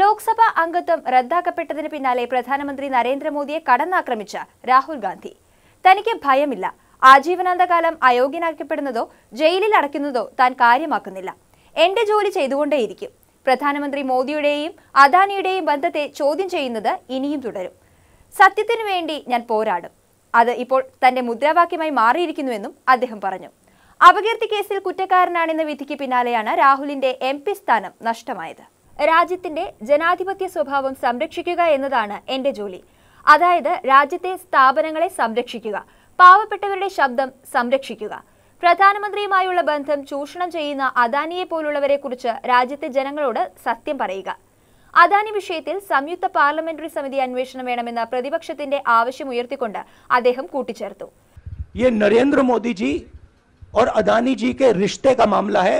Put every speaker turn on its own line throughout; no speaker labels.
ലോക്സഭാ അംഗത്വം റദ്ദാക്കപ്പെട്ടതിന് പിന്നാലെ പ്രധാനമന്ത്രി നരേന്ദ്രമോദിയെ കടന്നാക്രമിച്ച രാഹുൽ ഗാന്ധി തനിക്ക് ഭയമില്ല ആജീവനാന്തകാലം അയോഗ്യനാക്കപ്പെടുന്നതോ ജയിലിൽ അടയ്ക്കുന്നതോ താൻ കാര്യമാക്കുന്നില്ല എന്റെ ജോലി ചെയ്തുകൊണ്ടേയിരിക്കും പ്രധാനമന്ത്രി മോദിയുടെയും അദാനിയുടെയും ബന്ധത്തെ ചോദ്യം ചെയ്യുന്നത് ഇനിയും തുടരും സത്യത്തിനു വേണ്ടി ഞാൻ പോരാടും അത് ഇപ്പോൾ തന്റെ മുദ്രാവാക്യമായി മാറിയിരിക്കുന്നുവെന്നും അദ്ദേഹം പറഞ്ഞു അപകീർത്തി കേസിൽ കുറ്റക്കാരനാണെന്ന വിധിക്ക് പിന്നാലെയാണ് രാഹുലിന്റെ എം സ്ഥാനം നഷ്ടമായത് രാജ്യത്തിന്റെ ജനാധിപത്യ സ്വഭാവം സംരക്ഷിക്കുക എന്നതാണ് എന്റെ ജോലി അതായത് രാജ്യത്തെ സ്ഥാപനങ്ങളെ സംരക്ഷിക്കുക പാവപ്പെട്ടവരുടെ ശബ്ദം സംരക്ഷിക്കുക പ്രധാനമന്ത്രിയുമായുള്ള ബന്ധം ചൂഷണം ചെയ്യുന്ന അദാനിയെ പോലുള്ളവരെ കുറിച്ച് രാജ്യത്തെ ജനങ്ങളോട് സത്യം പറയുക അദാനി വിഷയത്തിൽ സംയുക്ത പാർലമെന്ററി സമിതി അന്വേഷണം വേണമെന്ന പ്രതിപക്ഷത്തിന്റെ ആവശ്യം ഉയർത്തിക്കൊണ്ട് അദ്ദേഹം കൂട്ടിച്ചേർത്തു
നരേന്ദ്രമോദിജി അദാനിജി मोदी जी और अदानी रिश्ते का मामला है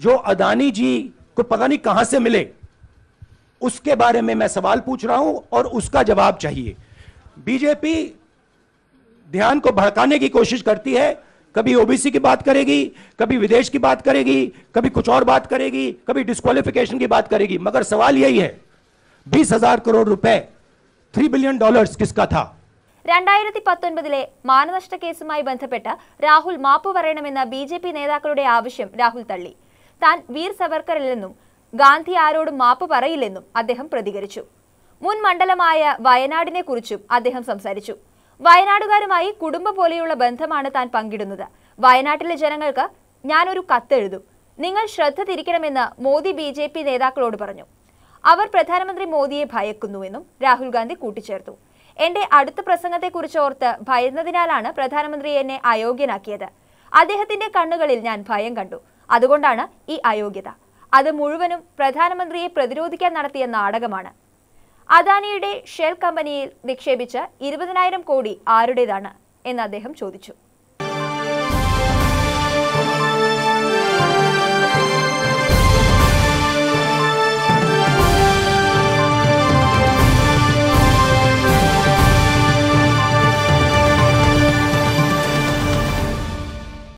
जो अदानी जी को पता नहीं कहां से मिले उसके बारे में मैं सवाल पूछ रहा हूं और उसका जवाब चाहिए बीजेपी ध्यान को भड़काने की कोशिश करती है कभी ओबीसी की बात करेगी कभी विदेश की बात करेगी कभी कुछ और बात करेगी कभी डिस्कालिफिकेशन की बात करेगी मगर सवाल यही है बीस हजार करोड़ रुपए थ्री बिलियन डॉलर्स किसका था
രണ്ടായിരത്തി राहुल മാനനഷ്ട കേസുമായി ബന്ധപ്പെട്ട് രാഹുൽ മാപ്പ് പറയണമെന്ന ബി താൻ വീർ സവർക്കറില്ലെന്നും ഗാന്ധി ആരോടും മാപ്പ് പറയില്ലെന്നും അദ്ദേഹം പ്രതികരിച്ചു മുൻ മണ്ഡലമായ വയനാടിനെ കുറിച്ചും അദ്ദേഹം സംസാരിച്ചു വയനാടുകാരുമായി കുടുംബം പോലെയുള്ള ബന്ധമാണ് താൻ പങ്കിടുന്നത് വയനാട്ടിലെ ജനങ്ങൾക്ക് ഞാനൊരു കത്തെഴുതും നിങ്ങൾ ശ്രദ്ധ തിരിക്കണമെന്ന് മോദി ബി ജെ പി നേതാക്കളോട് പറഞ്ഞു അവർ പ്രധാനമന്ത്രി മോദിയെ ഭയക്കുന്നുവെന്നും രാഹുൽ ഗാന്ധി കൂട്ടിച്ചേർത്തു എന്റെ അടുത്ത പ്രസംഗത്തെക്കുറിച്ച് ഓർത്ത് ഭയന്നതിനാലാണ് പ്രധാനമന്ത്രി എന്നെ അയോഗ്യനാക്കിയത് അദ്ദേഹത്തിന്റെ കണ്ണുകളിൽ ഞാൻ ഭയം കണ്ടു അതുകൊണ്ടാണ് ഈ അയോഗ്യത അത് മുഴുവനും പ്രധാനമന്ത്രിയെ പ്രതിരോധിക്കാൻ നടത്തിയ നാടകമാണ് അദാനിയുടെ ഷെൽ കമ്പനിയിൽ നിക്ഷേപിച്ച ഇരുപതിനായിരം കോടി ആരുടേതാണ് എന്ന് അദ്ദേഹം ചോദിച്ചു